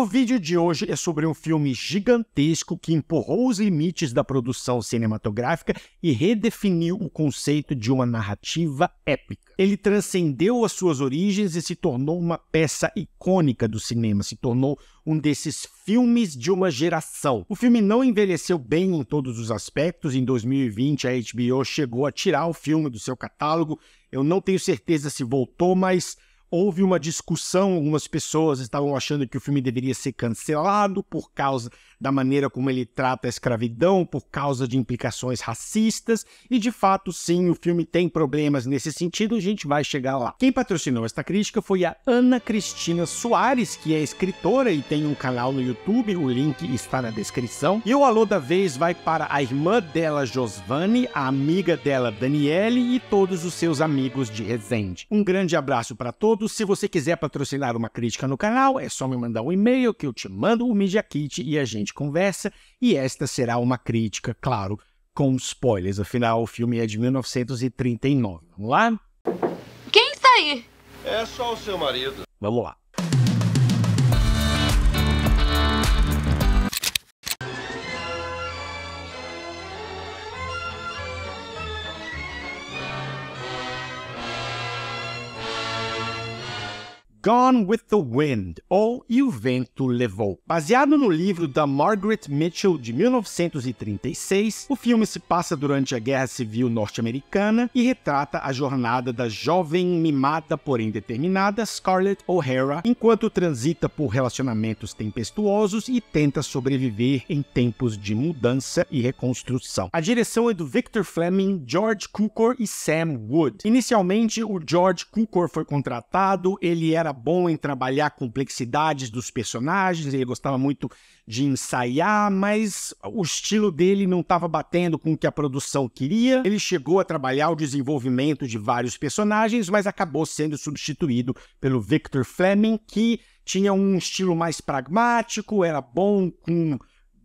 O vídeo de hoje é sobre um filme gigantesco que empurrou os limites da produção cinematográfica e redefiniu o conceito de uma narrativa épica. Ele transcendeu as suas origens e se tornou uma peça icônica do cinema, se tornou um desses filmes de uma geração. O filme não envelheceu bem em todos os aspectos. Em 2020, a HBO chegou a tirar o filme do seu catálogo. Eu não tenho certeza se voltou, mas Houve uma discussão, algumas pessoas estavam achando que o filme deveria ser cancelado por causa da maneira como ele trata a escravidão por causa de implicações racistas, e de fato, sim, o filme tem problemas nesse sentido, a gente vai chegar lá. Quem patrocinou esta crítica foi a Ana Cristina Soares, que é escritora e tem um canal no YouTube, o link está na descrição. E o alô da vez vai para a irmã dela, Josvani a amiga dela, Daniele, e todos os seus amigos de Resende. Um grande abraço para todos. Se você quiser patrocinar uma crítica no canal, é só me mandar um e-mail que eu te mando o Media Kit e a gente gente conversa, e esta será uma crítica, claro, com spoilers. Afinal, o filme é de 1939. Vamos lá? Quem está aí? É só o seu marido. Vamos lá. Gone with the Wind, ou E o Vento Levou. Baseado no livro da Margaret Mitchell de 1936, o filme se passa durante a Guerra Civil Norte-Americana e retrata a jornada da jovem, mimada, porém determinada Scarlett O'Hara, enquanto transita por relacionamentos tempestuosos e tenta sobreviver em tempos de mudança e reconstrução. A direção é do Victor Fleming, George Cukor e Sam Wood. Inicialmente, o George Cukor foi contratado, ele era era bom em trabalhar complexidades dos personagens, ele gostava muito de ensaiar, mas o estilo dele não estava batendo com o que a produção queria. Ele chegou a trabalhar o desenvolvimento de vários personagens, mas acabou sendo substituído pelo Victor Fleming, que tinha um estilo mais pragmático, era bom com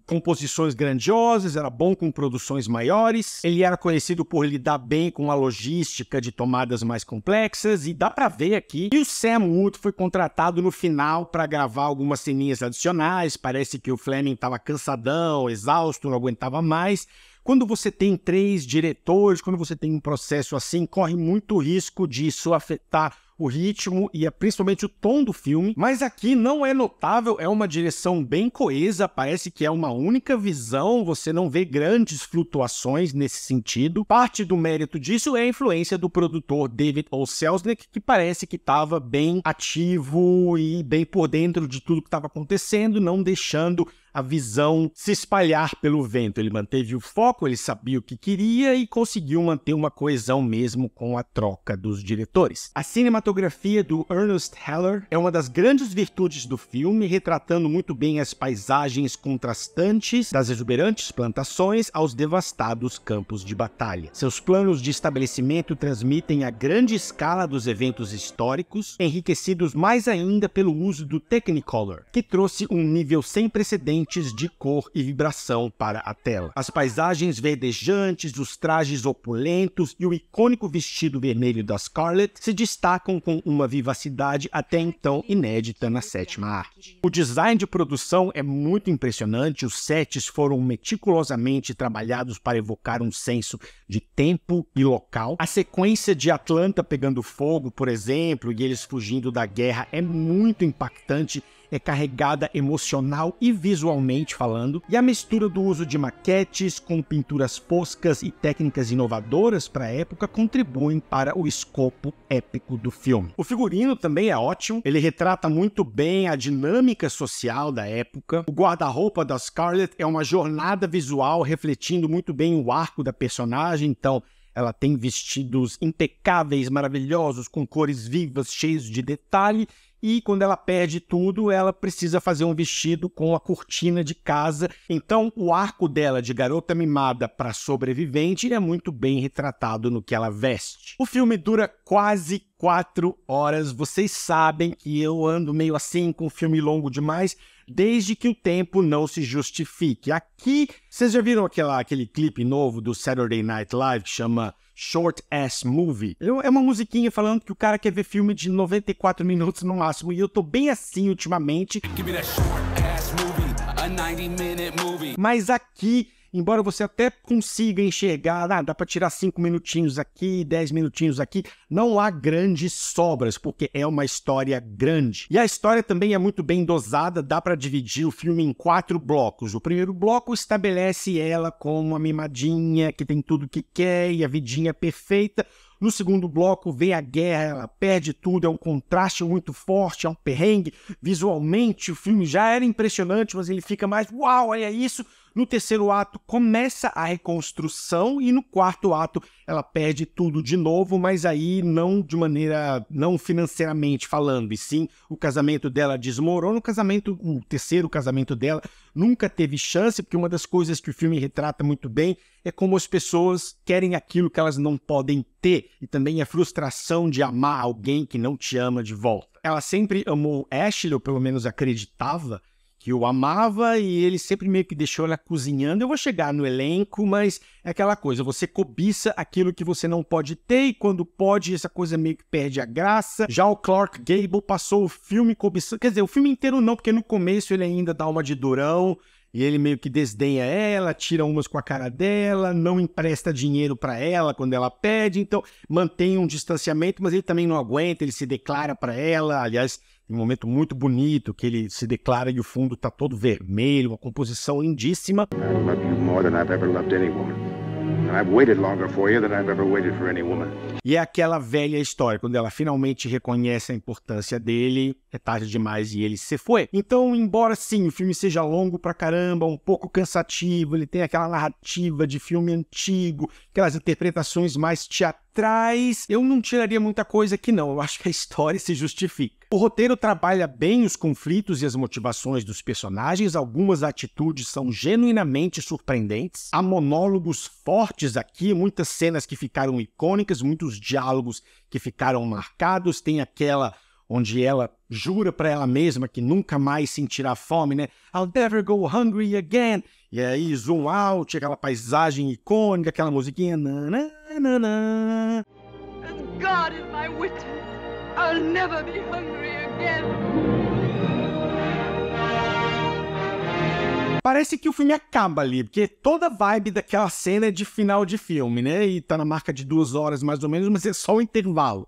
composições grandiosas, era bom com produções maiores, ele era conhecido por lidar bem com a logística de tomadas mais complexas, e dá para ver aqui que o Sam Wood foi contratado no final para gravar algumas ceninhas adicionais, parece que o Fleming estava cansadão, exausto, não aguentava mais. Quando você tem três diretores, quando você tem um processo assim, corre muito risco disso afetar o ritmo e é principalmente o tom do filme, mas aqui não é notável, é uma direção bem coesa, parece que é uma única visão, você não vê grandes flutuações nesse sentido. Parte do mérito disso é a influência do produtor David O. Selznick, que parece que estava bem ativo e bem por dentro de tudo que estava acontecendo, não deixando a visão se espalhar pelo vento. Ele manteve o foco, ele sabia o que queria e conseguiu manter uma coesão mesmo com a troca dos diretores. A cinematografia do Ernest Heller é uma das grandes virtudes do filme, retratando muito bem as paisagens contrastantes das exuberantes plantações aos devastados campos de batalha. Seus planos de estabelecimento transmitem a grande escala dos eventos históricos, enriquecidos mais ainda pelo uso do Technicolor, que trouxe um nível sem precedentes diferentes de cor e vibração para a tela. As paisagens verdejantes, os trajes opulentos e o icônico vestido vermelho da Scarlett se destacam com uma vivacidade até então inédita na sétima arte. O design de produção é muito impressionante, os sets foram meticulosamente trabalhados para evocar um senso de tempo e local. A sequência de Atlanta pegando fogo, por exemplo, e eles fugindo da guerra é muito impactante é carregada emocional e visualmente falando, e a mistura do uso de maquetes com pinturas foscas e técnicas inovadoras para a época contribuem para o escopo épico do filme. O figurino também é ótimo, ele retrata muito bem a dinâmica social da época. O guarda-roupa da Scarlett é uma jornada visual refletindo muito bem o arco da personagem, então ela tem vestidos impecáveis, maravilhosos, com cores vivas, cheios de detalhe, e quando ela perde tudo, ela precisa fazer um vestido com a cortina de casa. Então, o arco dela de garota mimada para sobrevivente é muito bem retratado no que ela veste. O filme dura quase quatro horas. Vocês sabem que eu ando meio assim com filme longo demais, desde que o tempo não se justifique. Aqui, vocês já viram aquela, aquele clipe novo do Saturday Night Live que chama Short Ass Movie? É uma musiquinha falando que o cara quer ver filme de 94 minutos no máximo, e eu tô bem assim ultimamente. Movie, Mas aqui embora você até consiga enxergar, ah, dá para tirar cinco minutinhos aqui, dez minutinhos aqui, não há grandes sobras, porque é uma história grande. E a história também é muito bem dosada, dá para dividir o filme em quatro blocos. O primeiro bloco estabelece ela como uma mimadinha que tem tudo que quer e a vidinha é perfeita. No segundo bloco vem a guerra, ela perde tudo, é um contraste muito forte, é um perrengue. Visualmente o filme já era impressionante, mas ele fica mais uau, olha isso. No terceiro ato começa a reconstrução e no quarto ato ela perde tudo de novo, mas aí não de maneira não financeiramente falando, e sim o casamento dela desmorona, o casamento, o terceiro casamento dela nunca teve chance, porque uma das coisas que o filme retrata muito bem é como as pessoas querem aquilo que elas não podem ter e também a é frustração de amar alguém que não te ama de volta. Ela sempre amou Ashley, ou pelo menos acreditava que o amava e ele sempre meio que deixou ela cozinhando. Eu vou chegar no elenco, mas é aquela coisa, você cobiça aquilo que você não pode ter e quando pode, essa coisa meio que perde a graça. Já o Clark Gable passou o filme cobiçando, quer dizer, o filme inteiro não, porque no começo ele ainda dá uma de durão, e ele meio que desdenha ela, tira umas com a cara dela, não empresta dinheiro para ela quando ela pede, então mantém um distanciamento, mas ele também não aguenta, ele se declara para ela. Aliás, tem um momento muito bonito que ele se declara e o fundo tá todo vermelho, uma composição lindíssima. I love you more than I've ever loved anyone. E é aquela velha história, quando ela finalmente reconhece a importância dele, é tarde demais e ele se foi. Então, embora sim, o filme seja longo pra caramba, um pouco cansativo, ele tem aquela narrativa de filme antigo, aquelas interpretações mais teatrais trás, eu não tiraria muita coisa aqui, não. Eu acho que a história se justifica. O roteiro trabalha bem os conflitos e as motivações dos personagens, algumas atitudes são genuinamente surpreendentes. Há monólogos fortes aqui, muitas cenas que ficaram icônicas, muitos diálogos que ficaram marcados. Tem aquela onde ela jura para ela mesma que nunca mais sentirá fome, né? I'll never go hungry again. E aí, zoom out, aquela paisagem icônica, aquela musiquinha. Nanana. God is my witness. I'll never be hungry again. Parece que o filme acaba ali, porque toda a vibe daquela cena é de final de filme, né? E tá na marca de duas horas mais ou menos, mas é só o intervalo.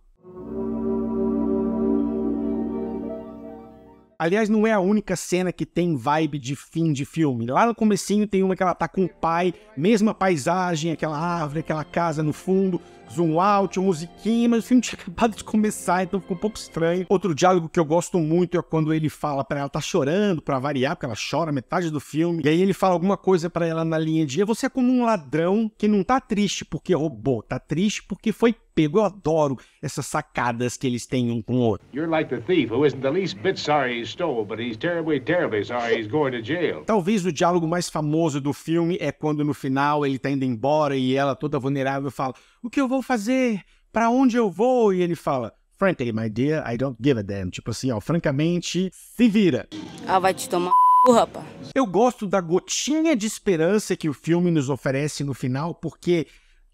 Aliás, não é a única cena que tem vibe de fim de filme. Lá no comecinho tem uma que ela tá com o pai, mesma paisagem, aquela árvore, aquela casa no fundo zoom out, musiquinha, mas o filme tinha acabado de começar, então ficou um pouco estranho. Outro diálogo que eu gosto muito é quando ele fala para ela tá chorando, para variar, porque ela chora metade do filme. E aí ele fala alguma coisa para ela na linha de: "Você é como um ladrão que não tá triste porque roubou, tá triste porque foi pego". Eu adoro essas sacadas que eles têm um com o outro. You're like the thief who isn't the least bit sorry he stole, but he's terribly terribly sorry he's going to jail. Talvez o diálogo mais famoso do filme é quando no final ele tá indo embora e ela toda vulnerável fala: o que eu vou fazer? Para onde eu vou? E ele fala, frankly, my dear, I don't give a damn. Tipo assim, ó, francamente, se vira. Ah, vai te tomar rapaz. Eu gosto da gotinha de esperança que o filme nos oferece no final, porque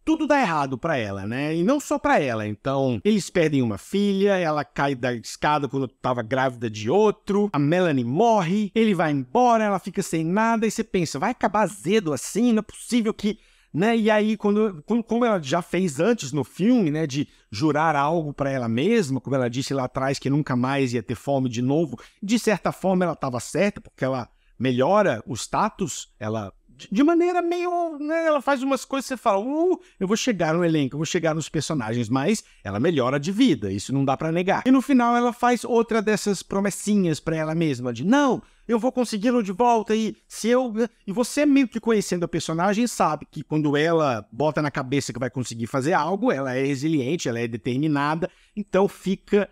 tudo dá errado para ela, né? E não só para ela. Então, eles perdem uma filha, ela cai da escada quando tava grávida de outro, a Melanie morre, ele vai embora, ela fica sem nada e você pensa, vai acabar azedo assim? Não é possível que né? E aí, quando, como ela já fez antes no filme, né, de jurar algo para ela mesma, como ela disse lá atrás que nunca mais ia ter fome de novo, de certa forma ela estava certa, porque ela melhora o status, ela de maneira meio. Né, ela faz umas coisas que você fala, uh, eu vou chegar no elenco, eu vou chegar nos personagens, mas ela melhora de vida, isso não dá para negar. E no final ela faz outra dessas promessinhas para ela mesma: de não, eu vou consegui-lo de volta e se eu. E você, meio que conhecendo a personagem, sabe que quando ela bota na cabeça que vai conseguir fazer algo, ela é resiliente, ela é determinada, então fica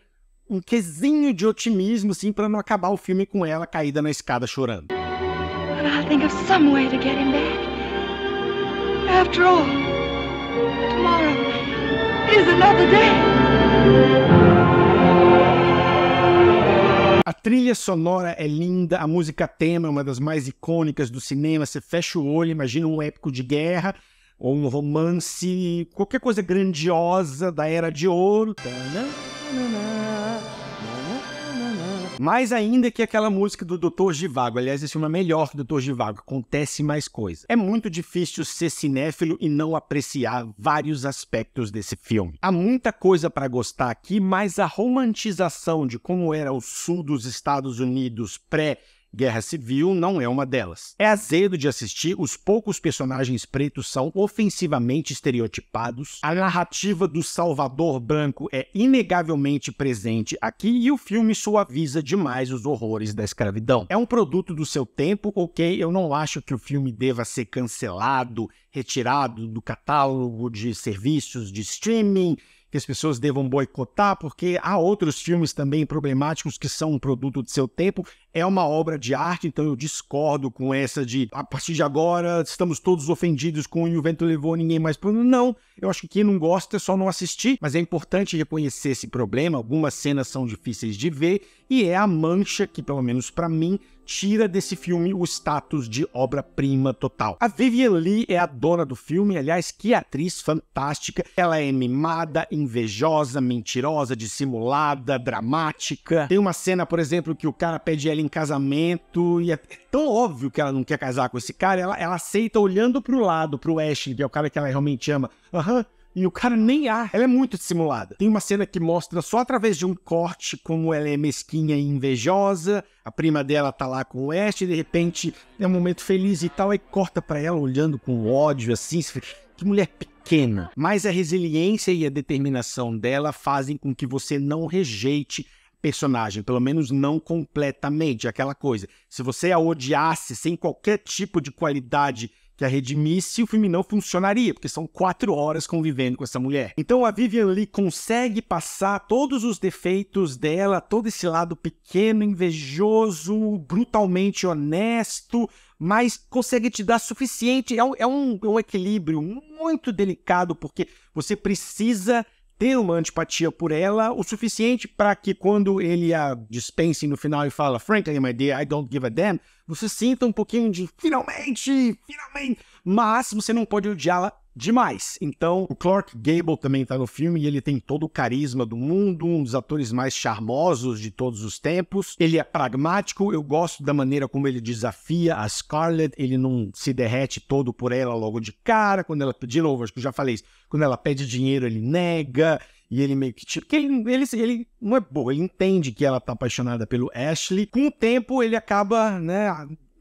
um quesinho de otimismo, assim, para não acabar o filme com ela caída na escada chorando. But I'll think of some way to get him back. After all, tomorrow is another day. A trilha sonora é linda, a música tema é uma das mais icônicas do cinema. Você fecha o olho, imagina um épico de guerra ou um romance, qualquer coisa grandiosa da era de ouro. Tá, né? Mais ainda que aquela música do Dr. Givago. Aliás, esse filme é melhor que Doutor Dr. Givago. Acontece mais coisa. É muito difícil ser cinéfilo e não apreciar vários aspectos desse filme. Há muita coisa para gostar aqui, mas a romantização de como era o sul dos Estados Unidos pré- Guerra Civil não é uma delas. É azedo de assistir, os poucos personagens pretos são ofensivamente estereotipados, a narrativa do Salvador Branco é inegavelmente presente aqui e o filme suaviza demais os horrores da escravidão. É um produto do seu tempo, ok? Eu não acho que o filme deva ser cancelado, retirado do catálogo de serviços de streaming que as pessoas devam boicotar, porque há outros filmes também problemáticos que são um produto de seu tempo. É uma obra de arte, então eu discordo com essa de a partir de agora estamos todos ofendidos com o vento levou ninguém mais. Não, eu acho que quem não gosta é só não assistir, mas é importante reconhecer esse problema. Algumas cenas são difíceis de ver e é a mancha que, pelo menos para mim, tira desse filme o status de obra-prima total. A Vivian Lee é a dona do filme, aliás, que atriz fantástica. Ela é mimada, invejosa, mentirosa, dissimulada, dramática. Tem uma cena, por exemplo, que o cara pede ela em casamento e é tão óbvio que ela não quer casar com esse cara, ela, ela aceita olhando pro lado, pro Ashley, que é o cara que ela realmente ama. Aham, e o cara nem há. Ela é muito dissimulada. Tem uma cena que mostra só através de um corte como ela é mesquinha e invejosa. A prima dela tá lá com o Ash, e de repente é um momento feliz e tal, aí corta para ela olhando com ódio assim. Que mulher pequena. Mas a resiliência e a determinação dela fazem com que você não rejeite personagem, pelo menos não completamente, aquela coisa. Se você a odiasse sem qualquer tipo de qualidade que a redimisse, o filme não funcionaria, porque são quatro horas convivendo com essa mulher. Então a Vivian Lee consegue passar todos os defeitos dela, todo esse lado pequeno, invejoso, brutalmente honesto, mas consegue te dar suficiente. É um, é um, é um equilíbrio muito delicado, porque você precisa ter uma antipatia por ela o suficiente para que quando ele a dispense no final e fala Frankly, my dear, I don't give a damn, você sinta um pouquinho de finalmente, finalmente, mas você não pode odiá-la demais. Então, o Clark Gable também está no filme e ele tem todo o carisma do mundo, um dos atores mais charmosos de todos os tempos. Ele é pragmático, eu gosto da maneira como ele desafia a Scarlett, ele não se derrete todo por ela logo de cara, quando ela, de novo, acho que eu já falei isso, quando ela pede dinheiro ele nega, e ele meio que tipo, que ele, ele, ele não é bom. ele entende que ela tá apaixonada pelo Ashley. Com o tempo ele acaba, né,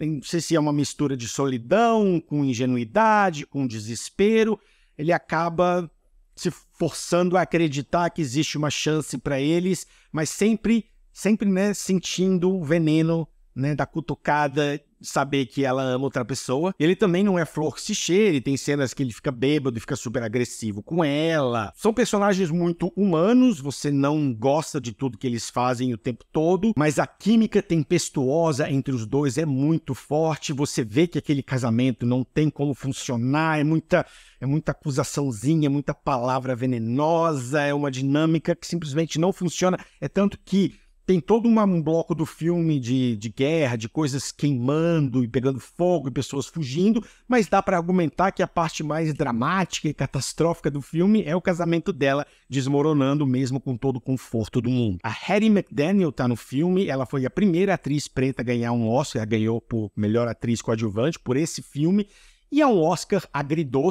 não sei se é uma mistura de solidão, com ingenuidade, com desespero, ele acaba se forçando a acreditar que existe uma chance para eles, mas sempre, sempre, né, sentindo o veneno, né, da cutucada saber que ela ama outra pessoa. Ele também não é flor que se cheire, tem cenas que ele fica bêbado e fica super agressivo com ela. São personagens muito humanos, você não gosta de tudo que eles fazem o tempo todo, mas a química tempestuosa entre os dois é muito forte. Você vê que aquele casamento não tem como funcionar, é muita é muita acusaçãozinha, é muita palavra venenosa, é uma dinâmica que simplesmente não funciona. É tanto que tem todo uma, um bloco do filme de, de guerra, de coisas queimando e pegando fogo e pessoas fugindo, mas dá para argumentar que a parte mais dramática e catastrófica do filme é o casamento dela desmoronando mesmo com todo o conforto do mundo. A Harry McDaniel tá no filme, ela foi a primeira atriz preta a ganhar um Oscar, ganhou por melhor atriz coadjuvante por esse filme. E é um Oscar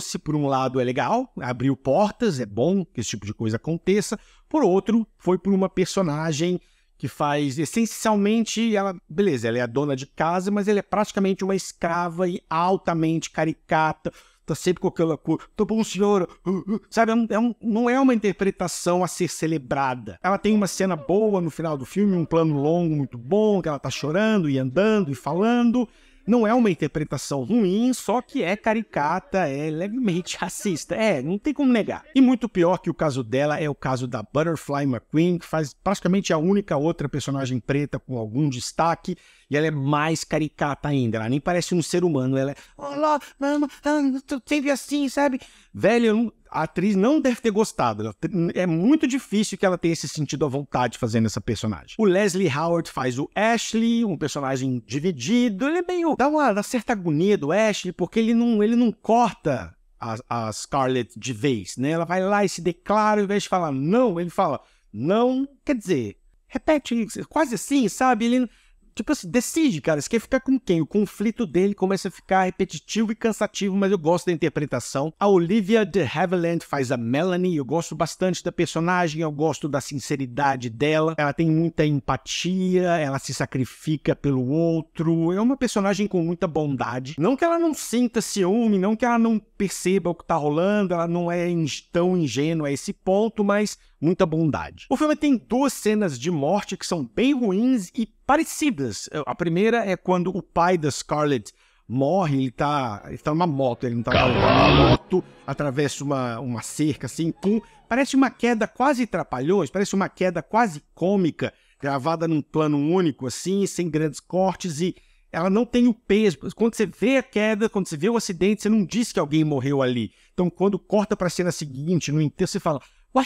se por um lado é legal, abriu portas, é bom que esse tipo de coisa aconteça, por outro, foi por uma personagem que faz essencialmente, ela, beleza, ela é a dona de casa, mas ela é praticamente uma escrava e altamente caricata, tá sempre com aquela cor, tô bom senhor. uh, uh, sabe, é um, é um, não é uma interpretação a ser celebrada. Ela tem uma cena boa no final do filme, um plano longo muito bom, que ela tá chorando e andando e falando, não é uma interpretação ruim, só que é caricata, é levemente racista. É, não tem como negar. E muito pior que o caso dela é o caso da Butterfly McQueen, que faz praticamente a única outra personagem preta com algum destaque e ela é mais caricata ainda. Ela nem parece um ser humano. Ela é. Olá, mama, ah, sempre assim, sabe? Velho, a atriz não deve ter gostado. É muito difícil que ela tenha esse sentido à vontade fazendo essa personagem. O Leslie Howard faz o Ashley, um personagem dividido. Ele é meio. dá uma, uma certa agonia do Ashley, porque ele não, ele não corta a, a, Scarlett de vez, né? Ela vai lá e se declara, ao invés de falar não, ele fala não, quer dizer, repete, quase assim, sabe? Ele, Tipo assim, decide, cara, você quer ficar com quem? O conflito dele começa a ficar repetitivo e cansativo, mas eu gosto da interpretação. A Olivia de Havilland faz a Melanie, eu gosto bastante da personagem, eu gosto da sinceridade dela. Ela tem muita empatia, ela se sacrifica pelo outro. É uma personagem com muita bondade. Não que ela não sinta ciúme, não que ela não perceba o que tá rolando, ela não é tão ingênua a esse ponto, mas muita bondade. O filme tem duas cenas de morte que são bem ruins e parecidas. A primeira é quando o pai da Scarlett morre, ele tá, ele tá numa moto, ele não tá numa moto, atravessa uma, uma cerca assim, pum, parece uma queda quase trapalhões, parece uma queda quase cômica, gravada num plano único assim, sem grandes cortes e ela não tem o peso. Quando você vê a queda, quando você vê o acidente, você não diz que alguém morreu ali. Então quando corta para a cena seguinte, no inteiro, você fala: "Uai,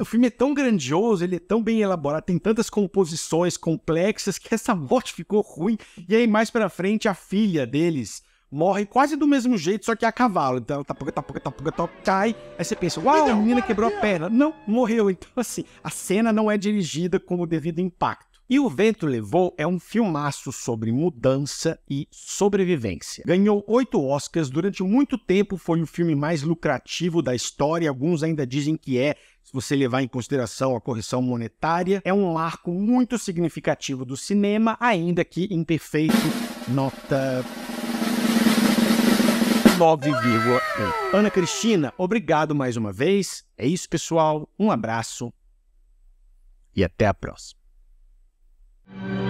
o filme é tão grandioso, ele é tão bem elaborado, tem tantas composições complexas que essa morte ficou ruim. E aí, mais pra frente, a filha deles morre quase do mesmo jeito, só que a cavalo. Então, tapuca, tapuca, tapuca, top, cai. Aí você pensa, uau, a então, menina quebrou a perna. Não, morreu. Então, assim, a cena não é dirigida como devido impacto. E O Vento Levou é um filmaço sobre mudança e sobrevivência. Ganhou oito Oscars, durante muito tempo foi o filme mais lucrativo da história, alguns ainda dizem que é, se você levar em consideração a correção monetária. É um marco muito significativo do cinema, ainda que imperfeito, nota 9,1. Ana Cristina, obrigado mais uma vez. É isso, pessoal. Um abraço e até a próxima. Thank you.